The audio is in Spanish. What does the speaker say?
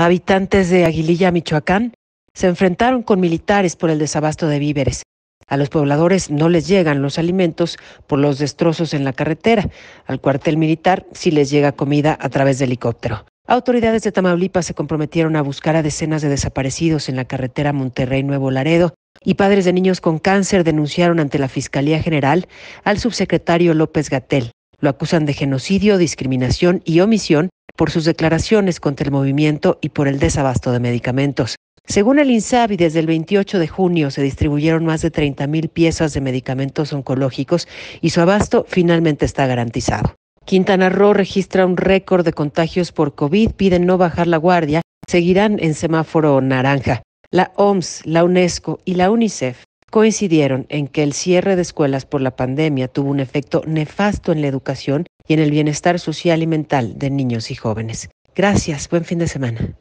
Habitantes de Aguililla, Michoacán, se enfrentaron con militares por el desabasto de víveres. A los pobladores no les llegan los alimentos por los destrozos en la carretera. Al cuartel militar sí les llega comida a través de helicóptero. Autoridades de Tamaulipas se comprometieron a buscar a decenas de desaparecidos en la carretera Monterrey-Nuevo Laredo y padres de niños con cáncer denunciaron ante la Fiscalía General al subsecretario López Gatel. Lo acusan de genocidio, discriminación y omisión por sus declaraciones contra el movimiento y por el desabasto de medicamentos. Según el INSABI, desde el 28 de junio se distribuyeron más de 30.000 piezas de medicamentos oncológicos y su abasto finalmente está garantizado. Quintana Roo registra un récord de contagios por COVID, piden no bajar la guardia, seguirán en semáforo naranja. La OMS, la UNESCO y la UNICEF coincidieron en que el cierre de escuelas por la pandemia tuvo un efecto nefasto en la educación y en el bienestar social y mental de niños y jóvenes. Gracias, buen fin de semana.